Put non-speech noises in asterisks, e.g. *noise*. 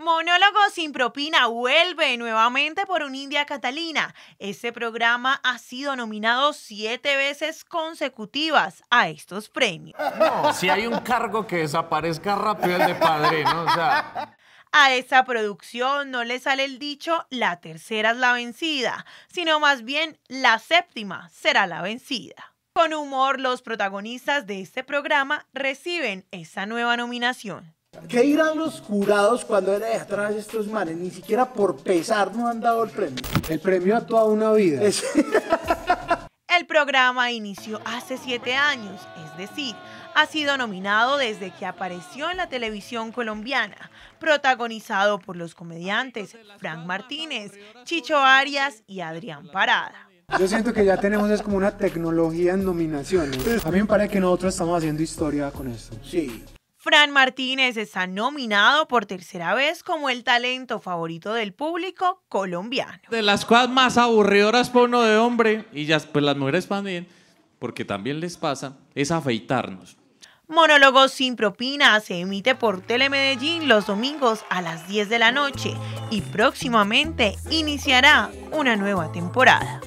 Monólogo sin propina vuelve nuevamente por un India Catalina. Este programa ha sido nominado siete veces consecutivas a estos premios. No, si hay un cargo que desaparezca rápido el de padre, o A esa producción no le sale el dicho la tercera es la vencida, sino más bien la séptima será la vencida. Con humor, los protagonistas de este programa reciben esa nueva nominación. ¿Qué dirán los jurados cuando era de atrás estos manes? Ni siquiera por pesar no han dado el premio. El premio a toda una vida. *laughs* El programa inició hace siete años, es decir, ha sido nominado desde que apareció en la televisión colombiana, protagonizado por los comediantes Frank Martínez, Chicho Arias y Adrián Parada. Yo siento que ya tenemos es como una tecnología en nominaciones. A mí me parece que nosotros estamos haciendo historia con esto. Sí. Fran Martínez está nominado por tercera vez como el talento favorito del público colombiano. De las cosas más aburridoras por uno de hombre, y ya pues las mujeres también, porque también les pasa, es afeitarnos. Monólogo sin propina se emite por Telemedellín los domingos a las 10 de la noche y próximamente iniciará una nueva temporada.